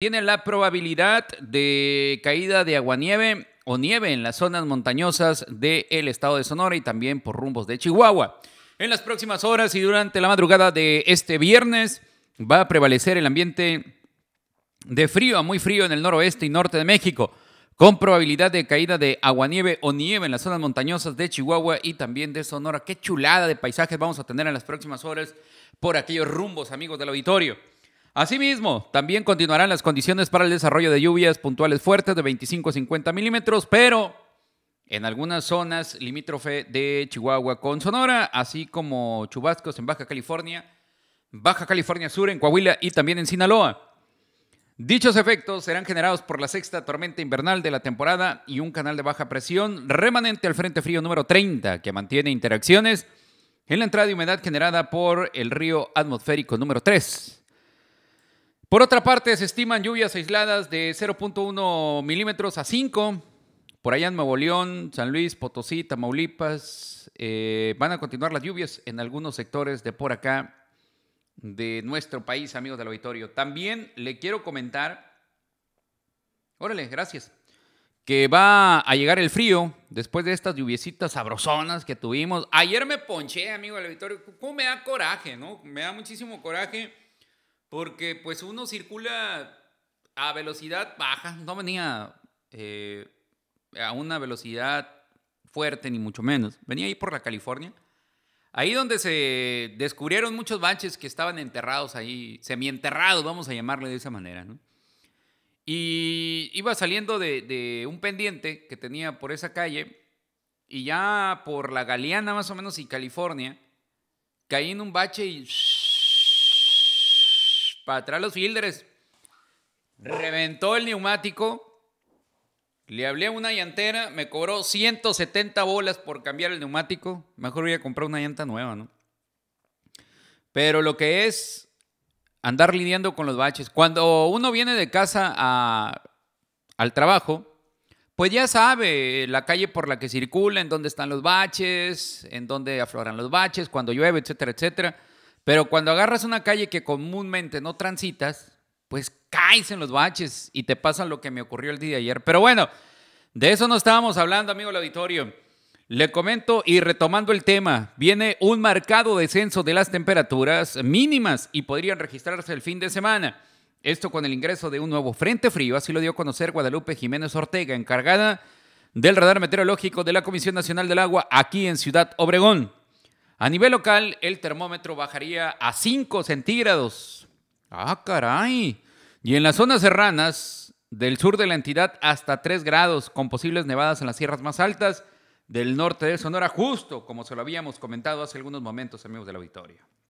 Tiene la probabilidad de caída de aguanieve o nieve en las zonas montañosas del estado de Sonora y también por rumbos de Chihuahua. En las próximas horas y durante la madrugada de este viernes va a prevalecer el ambiente de frío a muy frío en el noroeste y norte de México, con probabilidad de caída de aguanieve o nieve en las zonas montañosas de Chihuahua y también de Sonora. Qué chulada de paisajes vamos a tener en las próximas horas por aquellos rumbos, amigos del auditorio. Asimismo, también continuarán las condiciones para el desarrollo de lluvias puntuales fuertes de 25 a 50 milímetros, pero en algunas zonas limítrofe de Chihuahua con Sonora, así como chubascos en Baja California, Baja California Sur, en Coahuila y también en Sinaloa. Dichos efectos serán generados por la sexta tormenta invernal de la temporada y un canal de baja presión remanente al Frente Frío número 30 que mantiene interacciones en la entrada de humedad generada por el río atmosférico número 3. Por otra parte, se estiman lluvias aisladas de 0.1 milímetros a 5. Por allá en Nuevo León, San Luis, Potosí, Tamaulipas, eh, van a continuar las lluvias en algunos sectores de por acá de nuestro país, amigos del auditorio. También le quiero comentar, órale, gracias, que va a llegar el frío después de estas lluviecitas sabrosonas que tuvimos. Ayer me ponché, amigo del auditorio, ¿cómo me da coraje, no? Me da muchísimo coraje porque pues uno circula a velocidad baja, no venía eh, a una velocidad fuerte ni mucho menos, venía ahí por la California, ahí donde se descubrieron muchos baches que estaban enterrados ahí, semienterrados, vamos a llamarle de esa manera, ¿no? Y iba saliendo de, de un pendiente que tenía por esa calle y ya por la Galeana más o menos y California, caí en un bache y para atrás los fielders. Reventó el neumático. Le hablé a una llantera, me cobró 170 bolas por cambiar el neumático. Mejor voy a comprar una llanta nueva, ¿no? Pero lo que es andar lidiando con los baches. Cuando uno viene de casa al trabajo, pues ya sabe la calle por la que circula, en dónde están los baches, en dónde afloran los baches, cuando llueve, etcétera, etcétera. Pero cuando agarras una calle que comúnmente no transitas, pues caes en los baches y te pasa lo que me ocurrió el día de ayer. Pero bueno, de eso no estábamos hablando, amigo del auditorio. Le comento y retomando el tema, viene un marcado descenso de las temperaturas mínimas y podrían registrarse el fin de semana. Esto con el ingreso de un nuevo frente frío, así lo dio a conocer Guadalupe Jiménez Ortega, encargada del radar meteorológico de la Comisión Nacional del Agua aquí en Ciudad Obregón. A nivel local, el termómetro bajaría a 5 centígrados. Ah, caray. Y en las zonas serranas del sur de la entidad hasta 3 grados, con posibles nevadas en las sierras más altas del norte de Sonora, justo como se lo habíamos comentado hace algunos momentos, amigos de la auditoria.